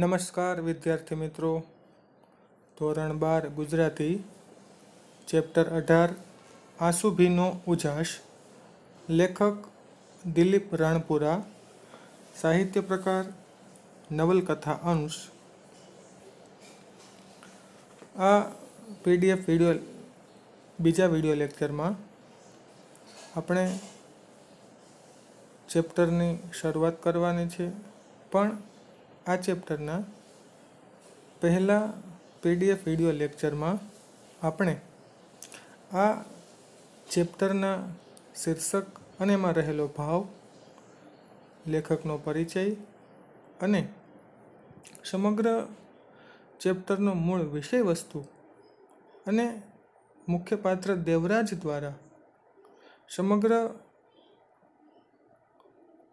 નમસ્કાર વિદ્યાર્થી મિત્રો ધોરણ બાર ગુજરાતી ચેપ્ટર અઢાર આંસુભીનો ઉજાસ લેખક દિલીપ રાણપુરા સાહિત્ય પ્રકાર નવલકથા અંશ આ પીડીએફ વિડીયો બીજા વિડીયો લેક્ચરમાં આપણે ચેપ્ટરની શરૂઆત કરવાની છે પણ આ ચેપ્ટરના પહેલા પીડીએફ વિડીયો લેક્ચરમાં આપણે આ ચેપ્ટરના શીર્ષક અને એમાં રહેલો ભાવ લેખકનો પરિચય અને સમગ્ર ચેપ્ટરનો મૂળ વિષય વસ્તુ અને મુખ્ય પાત્ર દેવરાજ દ્વારા સમગ્ર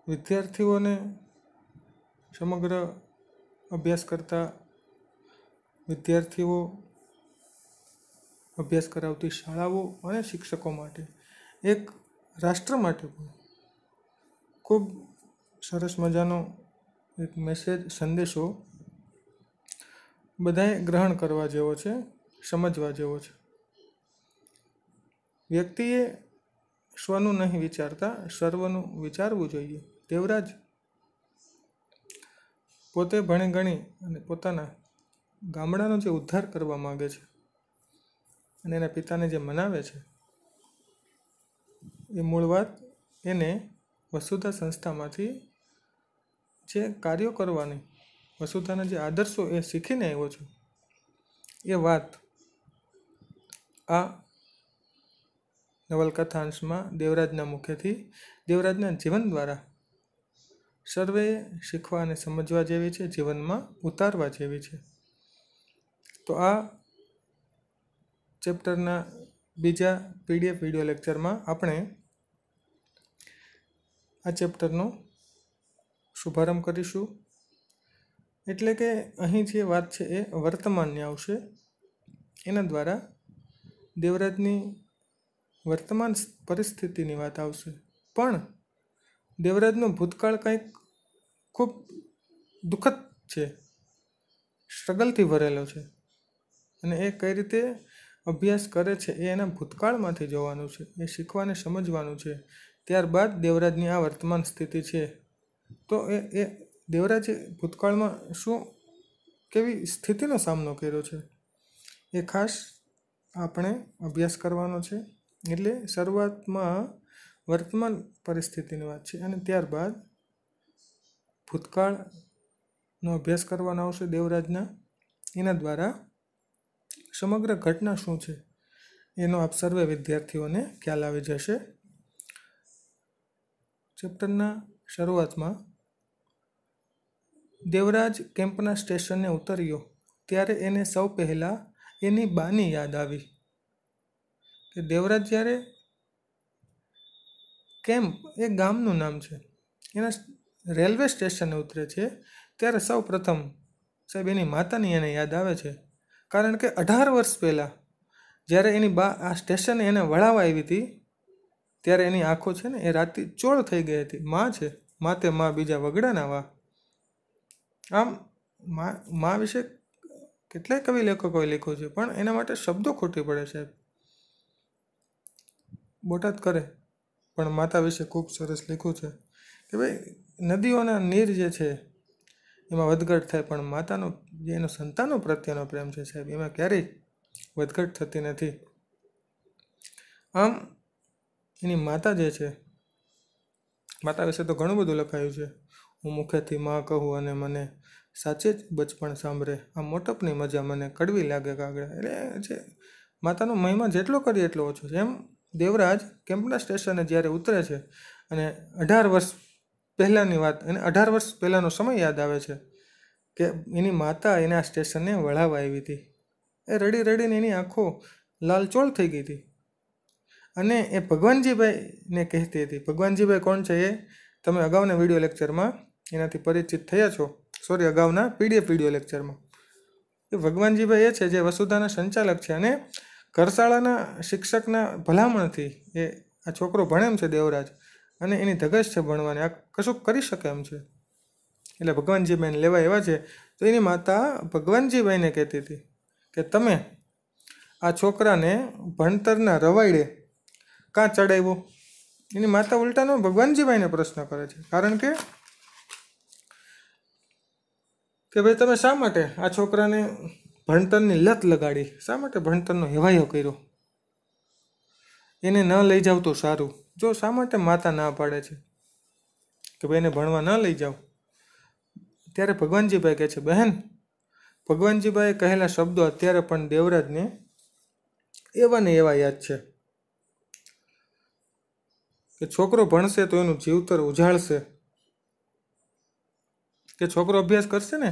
વિદ્યાર્થીઓને સમગ્ર અભ્યાસ કરતા વિદ્યાર્થીઓ અભ્યાસ કરાવતી શાળાઓ અને શિક્ષકો માટે એક રાષ્ટ્ર માટે પણ ખૂબ સરસ મજાનો એક મેસેજ સંદેશો બધાએ ગ્રહણ કરવા જેવો છે સમજવા જેવો છે વ્યક્તિએ સ્વનું નહીં વિચારતા સર્વનું વિચારવું જોઈએ તેવરાજ પોતે ભણી ગણી અને પોતાના ગામડાનો જે ઉદ્ધાર કરવા માગે છે અને એના પિતાને જે મનાવે છે એ મૂળ વાત એને વસુધા સંસ્થામાંથી જે કાર્યો કરવાની વસુધાના જે આદર્શો એ શીખીને આવ્યો છું એ વાત આ નવલકથાંશમાં દેવરાજના મુખ્યથી દેવરાજના જીવન દ્વારા સર્વે શીખવા અને સમજવા જેવી છે જીવનમાં ઉતારવા જેવી છે તો આ ચેપ્ટરના બીજા પીડીએફ વિડીયો લેક્ચરમાં આપણે આ ચેપ્ટરનો શુભારંભ કરીશું એટલે કે અહીં જે વાત છે એ વર્તમાનની આવશે એના દ્વારા દેવરાજની વર્તમાન પરિસ્થિતિની વાત આવશે પણ દેવરાજનો ભૂતકાળ કંઈક ખૂબ દુઃખદ છે સ્ટ્રગલથી ભરેલો છે અને એ કઈ રીતે અભ્યાસ કરે છે એ એના ભૂતકાળમાંથી જોવાનું છે એ શીખવાને સમજવાનું છે ત્યારબાદ દેવરાજની આ વર્તમાન સ્થિતિ છે તો એ એ દેવરાજે ભૂતકાળમાં શું કેવી સ્થિતિનો સામનો કર્યો છે એ ખાસ આપણે અભ્યાસ કરવાનો છે એટલે શરૂઆતમાં વર્તમાન પરિસ્થિતિની વાત છે અને ત્યારબાદ ભૂતકાળનો અભ્યાસ કરવાનો આવશે દેવરાજના એના દ્વારા સમગ્ર ઘટના શું છે એનો આપ સર્વે વિદ્યાર્થીઓને ખ્યાલ આવી જશે ચેપ્ટરના શરૂઆતમાં દેવરાજ કેમ્પના સ્ટેશને ઉતર્યો ત્યારે એને સૌ પહેલાં એની બાની યાદ આવી કે દેવરાજ જ્યારે કેમ્પ એ ગામનું નામ છે એના રેલવે સ્ટેશને ઉતરે છે ત્યારે સૌ પ્રથમ સાહેબ એની માતાની એને યાદ આવે છે કારણ કે અઢાર વર્ષ પહેલાં જ્યારે એની બા આ સ્ટેશને એને વળાવવા આવી હતી ત્યારે એની આંખો છે ને એ રાતે ચોળ થઈ ગઈ હતી માં છે માતે માં બીજા વગડાના વા આમ માં વિશે કેટલાય કવિ લેખકોએ લખ્યું છે પણ એના માટે શબ્દો ખોટી પડે છે બોટાદ કરે પણ માતા વિશે ખૂબ સરસ લખ્યું છે કે ભાઈ નદીઓના નીર જે છે એમાં વધઘટ થાય પણ માતાનો જે એનો સંતાનો પ્રત્યેનો પ્રેમ છે સાહેબ એમાં ક્યારેય વધઘટ થતી નથી આમ એની માતા જે છે માતા વિશે તો ઘણું બધું લખાયું છે હું મુખેથી માં કહું અને મને સાચે જ બચપણ સાંભળે આ મોટપની મજા મને કડવી લાગે કાગડા એટલે જે માતાનો મહિમા જેટલો કરીએ એટલો ઓછો છે એમ દેવરાજ કેમ્પના સ્ટેશને જ્યારે ઉતરે છે અને અઢાર વર્ષ પહેલાંની વાત અને અઢાર વર્ષ પહેલાંનો સમય યાદ આવે છે કે એની માતા એને આ સ્ટેશનને વળાવવા આવી હતી એ રડી રડીને એની આંખો લાલચોળ થઈ ગઈ હતી અને એ ભગવાનજીભાઈને કહેતી હતી ભગવાનજીભાઈ કોણ છે એ તમે અગાઉના વિડીયો લેક્ચરમાં એનાથી પરિચિત થયા છો સોરી અગાઉના પીડીએફ વિડીયો લેક્ચરમાં એ ભગવાનજીભાઈ એ છે જે વસુધાના સંચાલક છે અને કરશાળાના શિક્ષકના ભલામણથી એ આ છોકરો ભણે એમ છે દેવરાજ અને એની ધગજ છે ભણવાની આ કશું કરી શકે એમ છે એટલે ભગવાનજીભાઈને લેવા એવા છે તો એની માતા ભગવાનજીભાઈને કહેતી હતી કે તમે આ છોકરાને ભણતરના રવાયડે કાં ચડાવ્યો એની માતા ઉલટાનો ભગવાનજીભાઈને પ્રશ્ન કરે છે કારણ કે કે ભાઈ તમે શા માટે આ છોકરાને ભણતરની લત લગાડી શા માટે ભણતરનો હેવાયો કર્યો એને ન લઈ જાવ તો સારું જો શા માટે માતા ના પાડે છે કે ભાઈ એને ભણવા ન લઈ જાઓ ત્યારે ભગવાનજીભાઈ કહે છે બહેન ભગવાનજીભાઈએ કહેલા શબ્દો અત્યારે પણ દેવરાજને એવા ને એવા યાદ છે કે છોકરો ભણશે તો એનું જીવતર ઉજાળશે કે છોકરો અભ્યાસ કરશે ને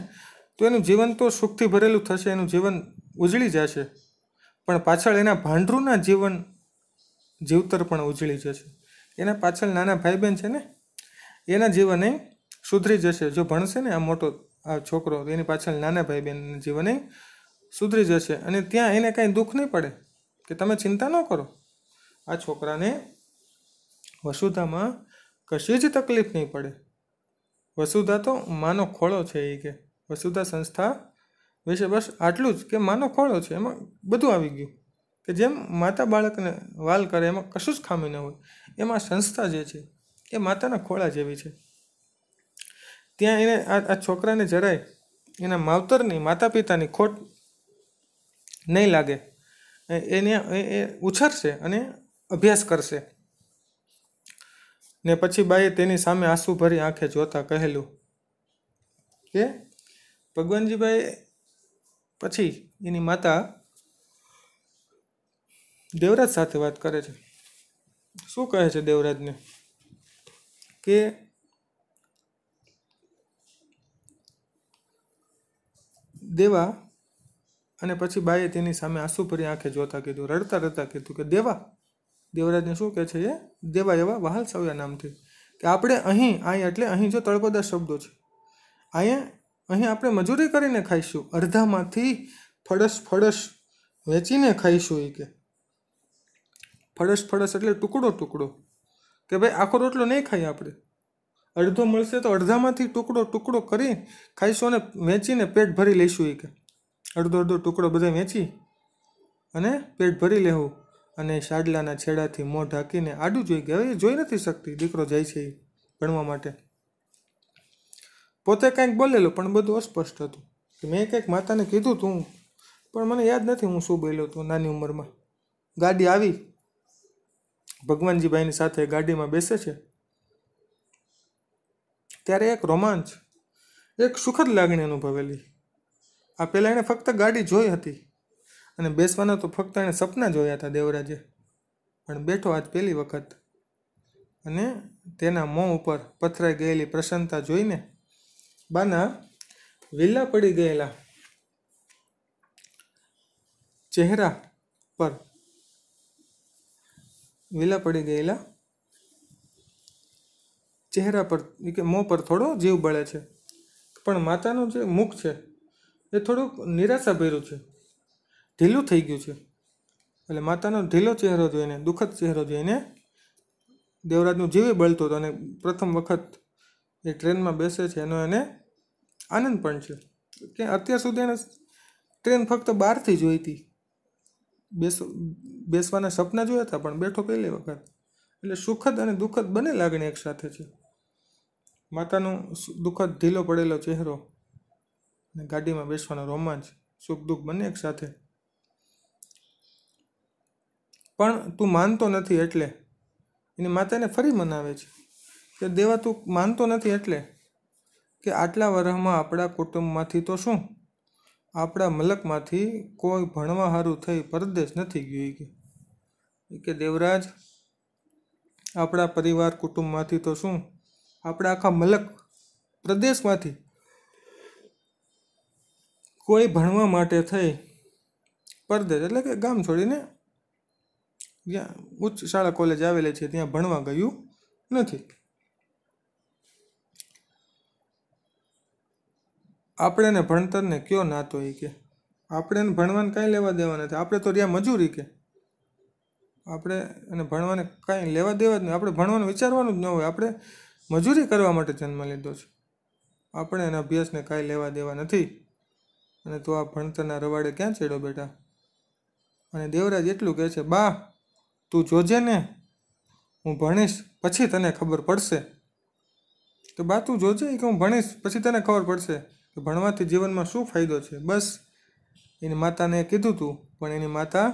તો એનું જીવન તો સુખથી ભરેલું થશે એનું જીવન ઉજળી જશે પણ પાછળ એના ભાંડરૂના જીવન જીવતર પણ ઉજળી જશે એના પાછળ નાના ભાઈ બહેન છે ને એના જીવને સુધરી જશે જો ભણશે ને આ મોટો આ છોકરો એની પાછળ નાના ભાઈ બહેનના જીવને સુધરી જશે અને ત્યાં એને કાંઈ દુઃખ નહીં પડે કે તમે ચિંતા ન કરો આ છોકરાને વસુધામાં કશી જ તકલીફ નહીં પડે વસુધા તો માનો ખોળો છે એ કે વસુધા સંસ્થા વિશે બસ આટલું જ કે માનો ખોળો છે એમાં બધું આવી ગયું કે જેમ માતા બાળકને વાલ કરે એમાં કશું જ ખામી ન હોય એમાં સંસ્થા જે છે એ માતાના ખોળા જેવી છે ત્યાં એને આ છોકરાને જરાય એના માવતરની માતા પિતાની ખોટ નહીં લાગે એને એ ઉછરશે અને અભ્યાસ કરશે ને પછી બાઈએ તેની સામે આંસુ ભરી આંખે જોતા કહેલું કે ભગવાનજીભાઈ પછી એની માતા દેવરાજ સાથે વાત કરે છે શું કહે છે દેવરાજને કે દેવા અને પછી બાએ તેની સામે આંસુભરી આંખે જોતા કીધું રડતા રડતા કીધું કે દેવા દેવરાજને શું કહે છે એ દેવા એવા વહાલ સવ્યા નામથી કે આપણે અહીં અહીં એટલે અહીં જો તળપદા શબ્દો છે અહીંયા અહીં આપણે મજૂરી કરીને ખાઈશું અડધામાંથી ફળસ ફળસ વેચીને ખાઈશું એ કે ફળસ ફળસ એટલે ટુકડો ટુકડો કે ભાઈ આખો રોટલો નહીં ખાઈએ આપણે અડધો મળશે તો અડધામાંથી ટુકડો ટુકડો કરી ખાઈશું અને વેચીને પેટ ભરી લઈશું એ કે અડધો અડધો ટુકડો બધા વેચી અને પેટ ભરી લેવું અને શાડલાના છેડાથી મોં ઢાંકીને આડું જોઈ ગયા હવે જોઈ નથી શકતી દીકરો જાય છે એ ભણવા માટે પોતે કાંઈક બોલેલો પણ બધું અસ્પષ્ટ હતું કે મેં કંઈક માતાને કીધું તું પણ મને યાદ નથી હું શું બોલ્યો હતો નાની ઉંમરમાં ગાડી આવી ભગવાનજીભાઈની સાથે ગાડીમાં બેસે છે ત્યારે એક રોમાંચ એક સુખદ લાગણી અનુભવેલી આ પહેલાં એણે ફક્ત ગાડી જોઈ હતી અને બેસવાના તો ફક્ત એણે સપના જોયા હતા દેવરાજે પણ બેઠો આજ પહેલી વખત અને તેના મોં ઉપર પથરાઈ ગયેલી પ્રસન્નતા જોઈને બાના વિલ્લા પડી ગયેલા ચહેરા પર વિલા પડી ગયેલા ચહેરા પર કે મોં પર થોડો જીવ બળે છે પણ માતાનું જે મુખ છે એ થોડુંક નિરાશા ભર્યું છે ઢીલું થઈ ગયું છે એટલે માતાનો ઢીલો ચહેરો જોઈને દુઃખદ ચહેરો જોઈને દેવરાજનું જીવે બળતું હતું અને પ્રથમ વખત એ ટ્રેનમાં બેસે છે એનો એને આનંદ પણ છે કે અત્યાર સુધી એને ટ્રેન ફક્ત બહારથી જોઈ હતી બેસો બેસવાના સપના જોયા હતા પણ બેઠો પહેલી વખત એટલે સુખદ અને દુઃખદ બંને લાગણી એક સાથે છે માતાનો દુઃખદ ઢીલો પડેલો ચહેરો અને ગાડીમાં બેસવાનો રોમાંચ સુખ દુઃખ બંને એક સાથે પણ તું માનતો નથી એટલે એની માતાને ફરી મનાવે છે કે દેવા તું માનતો નથી એટલે કે આટલા વર્ષમાં આપણા કુટુંબમાંથી તો શું આપણા મલકમાંથી કોઈ ભણવા સારું થઈ પરદેશ નથી ગયું કે કે દેવરાજ આપણા પરિવાર કુટુંબમાંથી તો શું આપણા આખા મલક પ્રદેશમાંથી કોઈ ભણવા માટે થઈ પરદેશ એટલે કે ગામ છોડીને જ્યાં ઉચ્ચ શાળા કોલેજ આવેલી છે ત્યાં ભણવા ગયું નથી આપણે ને ભણતરને કયો નાતો એ કે આપણે એને ભણવાને કાંઈ લેવા દેવા નથી આપણે તો રહ્યા મજૂરી કે આપણે એને ભણવાને કાંઈ લેવા દેવા જ નહીં આપણે ભણવાનું વિચારવાનું જ ન હોય આપણે મજૂરી કરવા માટે જન્મ લીધો છે આપણે એના અભ્યાસને કાંઈ લેવા દેવા નથી અને તો આ ભણતરના રવાડે ક્યાં ચેડો બેટા અને દેવરાજ એટલું કહે છે બા તું જોજે ને હું ભણીશ પછી તને ખબર પડશે તો બા તું જોજે કે હું ભણીશ પછી તને ખબર પડશે કે ભણવાથી જીવનમાં શું ફાયદો છે બસ એની માતાને કીધું હતું પણ એની માતા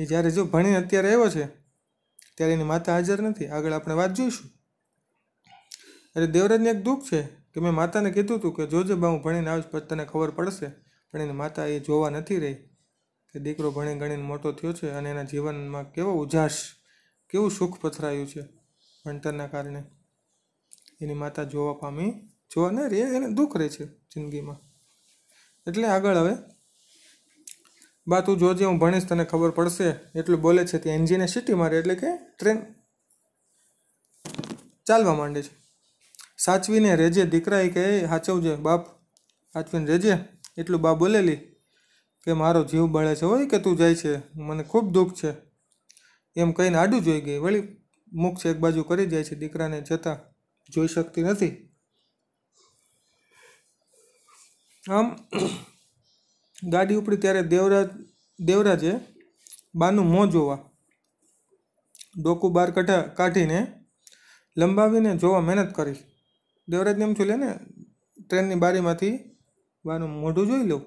એ જ્યારે જો ભણીને અત્યારે આવ્યો છે ત્યારે એની માતા હાજર નથી આગળ આપણે વાત જોઈશું અરે દેવરાજને એક દુઃખ છે કે મેં માતાને કીધું હતું કે જોજે બા હું ભણીને આવીશ પછી તને ખબર પડશે પણ એની માતા એ જોવા નથી રહી કે દીકરો ભણી ગણીને મોટો થયો છે અને એના જીવનમાં કેવો ઉજાસ કેવું સુખ પથરાયું છે ભણતરના કારણે એની માતા જોવા પામી જોવા ન રહે એને દુઃખ રહે છે જિંદગીમાં એટલે આગળ હવે બા તું જોજે હું ભણીશ તને ખબર પડશે એટલું બોલે છે તે એન્જિને સિટી મારે એટલે કે ટ્રેન ચાલવા માંડે છે સાચવીને રેજે દીકરા એ કહે સાચવજે બાપ સાચવીને રેજે એટલું બા બોલેલી કે મારો જીવ બળે છે હોય કે તું જાય છે મને ખૂબ દુઃખ છે એમ કહીને આડું જોઈ ગઈ વળી મુખ છે એક બાજુ કરી જાય છે દીકરાને જતાં જોઈ શકતી નથી આમ ગાડી ઉપડી ત્યારે દેવરાજ દેવરાજે બાનું મોં જોવા ડોકું બહાર કાઢા કાઢીને લંબાવીને જોવા મહેનત કરી દેવરાજને એમ છું લે ને ટ્રેનની બારીમાંથી બાનું મોઢું જોઈ લઉં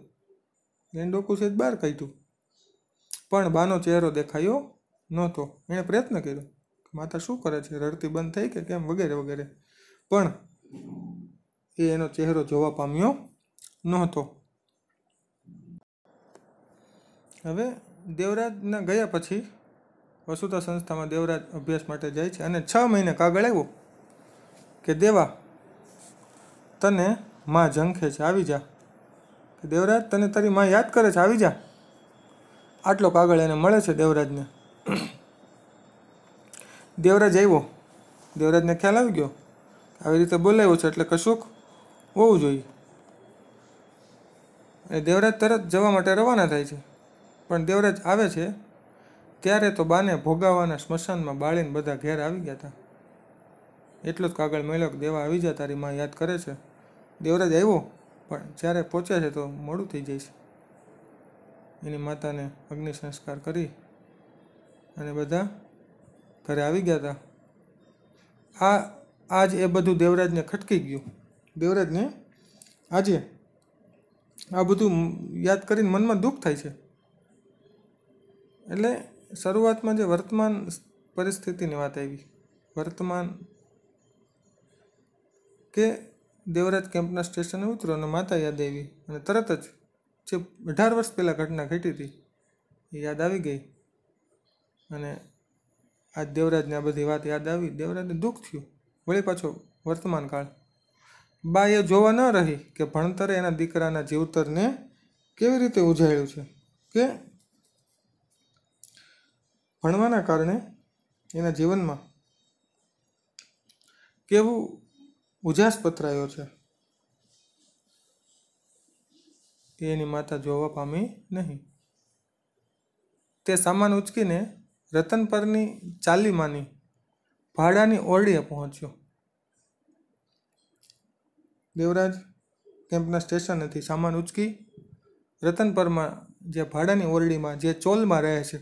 એને ડોકું છે જ બહાર કાઢ્યું પણ બાનો ચહેરો દેખાયો નહોતો એણે પ્રયત્ન કર્યો માતા શું કરે છે રડતી બંધ થઈ કે કેમ વગેરે વગેરે પણ એ એનો ચહેરો જોવા પામ્યો નહોતો હવે દેવરાજના ગયા પછી વસુતા સંસ્થામાં દેવરાજ અભ્યાસ માટે જાય છે અને છ મહિને કાગળ આવ્યો કે દેવા તને માં ઝંખે છે આવી જા કે દેવરાજ તને તારી માં યાદ કરે છે આવી જા આટલો કાગળ એને મળે છે દેવરાજને દેવરાજ આવ્યો દેવરાજને ખ્યાલ આવી ગયો આવી રીતે બોલાવ્યો છે એટલે કશુંક હોવું જોઈએ અને દેવરાજ તરત જવા માટે રવાના થાય છે પણ દેવરાજ આવે છે ત્યારે તો બાને ભોગાવાના સ્મશાનમાં બાળીને બધા ઘેર આવી ગયા હતા એટલો જ કાગળ મેળો દેવા આવી જા તારી માં યાદ કરે છે દેવરાજ આવ્યો પણ જ્યારે પહોંચે છે તો મોડું થઈ જાય છે એની માતાને અગ્નિ સંસ્કાર કરી અને બધા ઘરે આવી ગયા હતા આ આજ એ બધું દેવરાજને ખટકી ગયું દેવરાજને આજે આ બધું યાદ કરીને મનમાં દુઃખ થાય છે એટલે શરૂઆતમાં જે વર્તમાન પરિસ્થિતિની વાત આવી વર્તમાન કે દેવરાજ કેમ્પના સ્ટેશને ઉતરો અને માતા યાદ આવી અને તરત જ જે અઢાર વર્ષ પહેલાં ઘટના ઘટી હતી એ યાદ આવી ગઈ અને આ દેવરાજને આ બધી વાત યાદ આવી દેવરાજને દુઃખ થયું વળી પાછો વર્તમાન કાળ બા એ જોવા ન રહી કે ભણતરે એના દીકરાના જીવતરને કેવી રીતે ઉજાયું છે કે ભણવાના કારણે એના જીવનમાં કેવું ઉજાસ પથરાયો છે એની માતા જોવા પામી નહીં તે સામાન ઉચકીને રતન પરની ચાલી માની ભાડાની ઓરડીએ પહોંચ્યો દેવરાજ કેમ્પના સ્ટેશનેથી સામાન ઉચકી રતનપરમાં જે ભાડાની ઓરડીમાં જે ચોલમાં રહે છે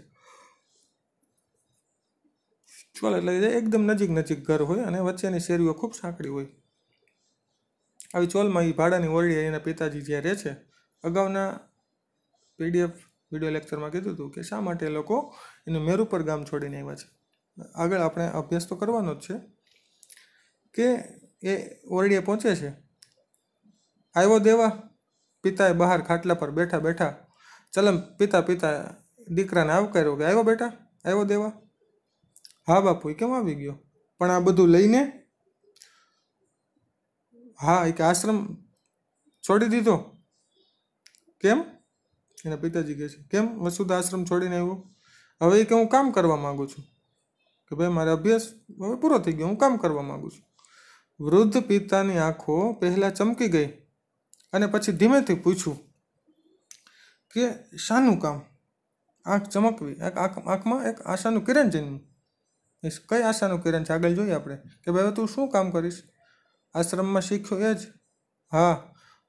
ચોલ એટલે એકદમ નજીક નજીક ઘર હોય અને વચ્ચેની શેરીઓ ખૂબ સાંકડી હોય આવી ચોલમાં એ ભાડાની ઓરડી એના પિતાજી જે રહે છે અગાઉના પીડીએફ વિડીયો લેક્ચરમાં કીધું હતું કે શા માટે લોકો એનું મેરુપર ગામ છોડીને આવ્યા છે આગળ આપણે અભ્યાસ તો કરવાનો જ છે કે એ ઓરડીએ પહોંચે છે આવ્યો દેવા પિતાએ બહાર ખાટલા પર બેઠા બેઠા ચલમ પિતા પિતા દીકરાને આવકાર્યો કે આવ્યો બેટા આવ્યો દેવા હા બાપુ એ કેમ આવી ગયો પણ આ બધું લઈને હા એક આશ્રમ છોડી દીધો કેમ એના પિતાજી કહે છે કેમ વસુદા આશ્રમ છોડીને આવ્યો હવે એ કે હું કામ કરવા માગું છું કે ભાઈ મારો અભ્યાસ હવે પૂરો થઈ ગયો હું કામ કરવા માગું છું વૃદ્ધ પિતાની આંખો પહેલાં ચમકી ગઈ અને પછી ધીમેથી પૂછ્યું કે શાનું કામ આંખ ચમકવી આંખ આંખમાં એક આશાનું કિરણ જન્મ્યું કઈ આશાનું કિરણ છે આગળ જોઈએ આપણે કે ભાઈ તું શું કામ કરીશ આશ્રમમાં શીખ્યો એ જ હા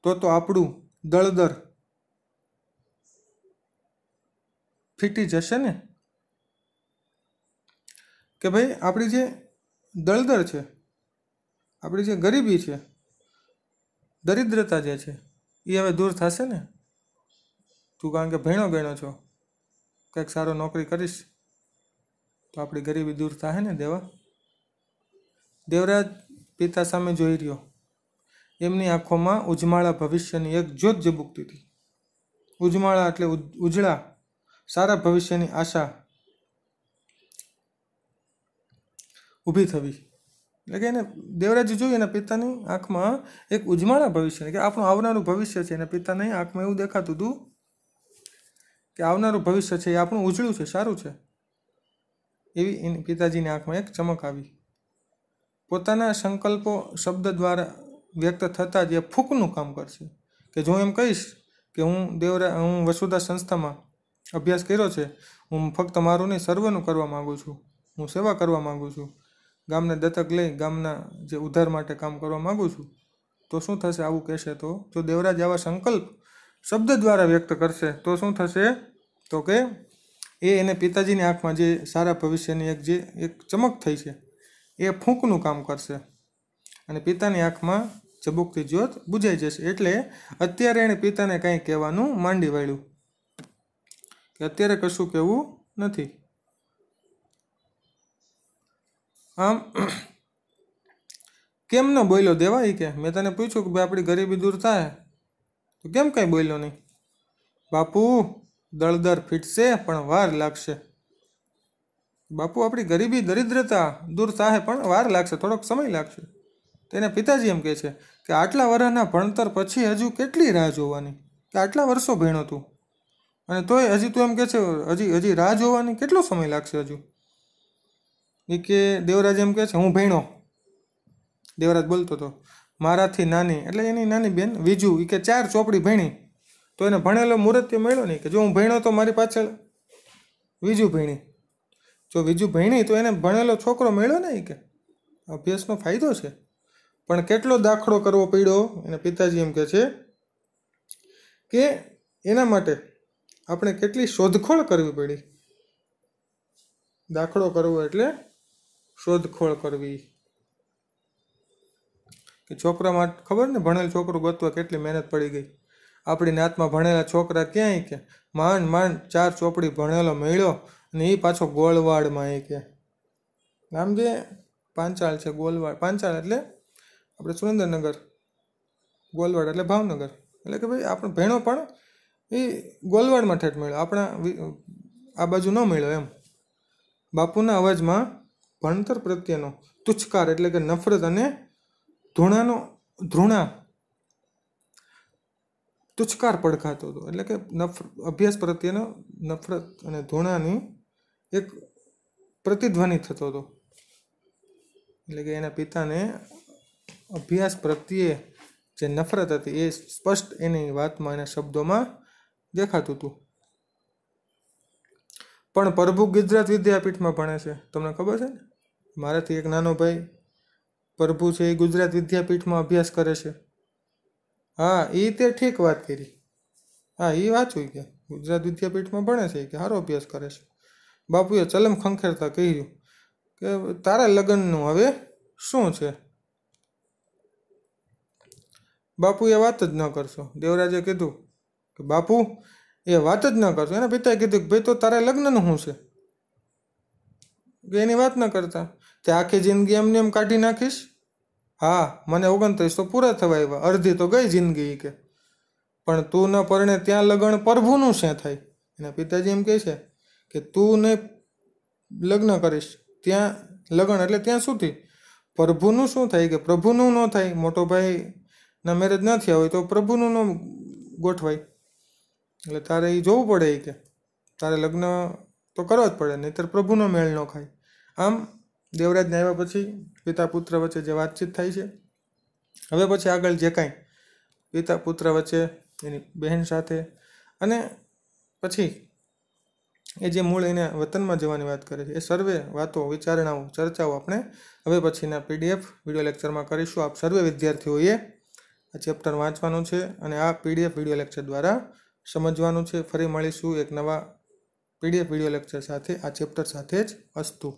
તો તો આપણું દળદર ફીટી જશે ને કે ભાઈ આપણી જે દળદર છે આપણી જે ગરીબી છે દરિદ્રતા જે છે એ હવે દૂર થશે ને તું કારણ કે ભણો ગણો છો કંઈક સારો નોકરી કરીશ તો આપણી ગરીબી દૂર થાય ને દેવા દેવરાજ પિતા સામે જોઈ રહ્યો એમની આંખોમાં ઉજમાળા ભવિષ્યની એક જ્યોત ઝબુકતી હતી ઉજમાળા એટલે ઉજળા સારા ભવિષ્યની આશા ઊભી થવી એટલે કે એને દેવરાજે જોયું એના પિતાની આંખમાં એક ઉજમાળા ભવિષ્ય કે આપણું આવનારું ભવિષ્ય છે એના પિતાની આંખમાં એવું દેખાતું હતું કે આવનારું ભવિષ્ય છે એ આપણું ઉજળું છે સારું છે એવી એની પિતાજીની આંખમાં એક ચમક આવી પોતાના સંકલ્પો શબ્દ દ્વારા વ્યક્ત થતાં જ એ ફૂંકનું કામ કરશે કે જો એમ કહીશ કે હું દેવરા હું વસુધા સંસ્થામાં અભ્યાસ કર્યો છે હું ફક્ત મારું નહીં સર્વનું કરવા માગું છું હું સેવા કરવા માગું છું ગામને દત્તક લઈ ગામના જે ઉદ્ધાર માટે કામ કરવા માગું છું તો શું થશે આવું કહેશે તો જો દેવરાજ આવા સંકલ્પ શબ્દ દ્વારા વ્યક્ત કરશે તો શું થશે તો કે એ એને પિતાજીની આંખમાં જે સારા ભવિષ્યની એક જે એક ચમક થઈ છે એ ફૂંકનું કામ કરશે અને પિતાની આંખમાં ચબુકતી જ્યોત બુજાઈ જશે એટલે અત્યારે એણે પિતાને કંઈ કહેવાનું માંડી વાળ્યું કે અત્યારે કશું કહેવું નથી આમ કેમ ન બોલ્યો દેવાય કે મેં તને પૂછ્યું કે ભાઈ આપણી ગરીબી દૂર થાય તો કેમ કાંઈ બોલ્યો નહીં બાપુ દળદર ફીટશે પણ વાર લાગશે બાપુ આપણી ગરીબી દરિદ્રતા દૂર થાય પણ વાર લાગશે થોડોક સમય લાગશે તેને પિતાજી એમ કહે છે કે આટલા વર્ષના ભણતર પછી હજુ કેટલી રાહ જોવાની કે આટલા વર્ષો ભણ્યો તું અને તોય હજી તું એમ કહે છે હજી હજી રાહ જોવાની કેટલો સમય લાગશે હજુ એ કે દેવરાજ એમ કહે છે હું ભણ્યો દેવરાજ બોલતો હતો મારાથી નાની એટલે એની નાની બેન વિજુ એ કે ચાર ચોપડી ભણી તો એને ભણેલો મુહૂર્ત મળ્યો નહીં કે જો હું ભણ્યો તો મારી પાછળ વિજુ ભણી જો વિજુ ભણી તો એને ભણેલો છોકરો મળ્યો નહીં કે અભ્યાસનો ફાયદો છે પણ કેટલો દાખલો કરવો પડ્યો એને પિતાજી એમ કહે છે કે એના માટે આપણે કેટલી શોધખોળ કરવી પડી દાખલો કરવો એટલે શોધખોળ કરવી કે છોકરામાં ખબર ને ભણેલ છોકરું ગોતવા કેટલી મહેનત પડી ગઈ આપણી નાતમાં ભણેલા છોકરા ક્યાંય કે માંડ માંડ ચાર ચોપડી ભણેલો મળ્યો અને એ પાછો ગોળવાડમાં એ કે નામ જે પાંચાળ છે ગોલવાડ પાંચાળ એટલે આપણે સુરેન્દ્રનગર ગોલવાડ એટલે ભાવનગર એટલે કે ભાઈ આપણો ભેણો પણ એ ગોલવાડમાં ઠેઠ મળ્યો આપણા આ બાજુ ન મળ્યો એમ બાપુના અવાજમાં ભણતર પ્રત્યેનો તુચ્છકાર એટલે કે નફરત અને ધૂણાનો ધૃણા તુચ્છકાર પડખાતો હતો એટલે કે નફ અભ્યાસ પ્રત્યેનો નફરત અને ધૂણાની એક પ્રતિધ્વનિ થતો હતો એટલે કે એના પિતાને અભ્યાસ પ્રત્યે જે નફરત હતી એ સ્પષ્ટ એની વાતમાં એના શબ્દોમાં દેખાતું હતું પણ પ્રભુ ગુજરાત વિદ્યાપીઠમાં ભણે છે તમને ખબર છે ને મારાથી એક નાનો ભાઈ પ્રભુ છે એ ગુજરાત વિદ્યાપીઠમાં અભ્યાસ કરે છે હા એ તે ઠીક વાત કરી હા એ વાંચું કે ગુજરાત વિદ્યાપીઠમાં ભણે છે કે સારો અભ્યાસ કરે છે બાપુએ ચલમ ખંખેરતા કહ્યું કે તારા લગ્નનું હવે શું છે બાપુએ વાત જ ન કરશો દેવરાજે કીધું કે બાપુ એ વાત જ ન કરશો એના પિતાએ કીધું કે ભાઈ તો તારા લગ્નનું શું છે એની વાત ન કરતા તે આખી જિંદગી એમને એમ કાઢી નાખીશ હા મને ઓગણત્રીસ તો પૂરા થવા આવ્યા અડધી તો ગઈ જિંદગી કે પણ તું ન પરણે ત્યાં લગ્ન પ્રભુનું શે થાય એના પિતાજી એમ કહે છે કે તું ને લગ્ન કરીશ ત્યાં લગ્ન એટલે ત્યાં શું સુધી પ્રભુનું શું થાય કે પ્રભુનું ન થાય મોટો ભાઈના મેરેજ ન થયા હોય તો પ્રભુનું ન ગોઠવાય એટલે તારે એ જોવું પડે એ કે તારે લગ્ન તો કરવા જ પડે નહીતર પ્રભુનો મેળ ન ખાય આમ દેવરાજને આવ્યા પછી પિતા પુત્ર વચ્ચે જે વાતચીત થાય છે હવે પછી આગળ જે કાંઈ પિતા પુત્ર વચ્ચે એની બહેન સાથે અને પછી એ જે મૂળ એને વતનમાં જવાની વાત કરે છે એ સર્વે વાતો વિચારણાઓ ચર્ચાઓ આપણે હવે પછીના પીડીએફ વિડીયો લેક્ચરમાં કરીશું આપ સર્વે વિદ્યાર્થીઓએ આ ચેપ્ટર વાંચવાનું છે અને આ પીડીએફ વિડીયો લેક્ચર દ્વારા સમજવાનું છે ફરી મળીશું એક નવા પીડીએફ વિડીયો લેક્ચર સાથે આ ચેપ્ટર સાથે જ અસ્તું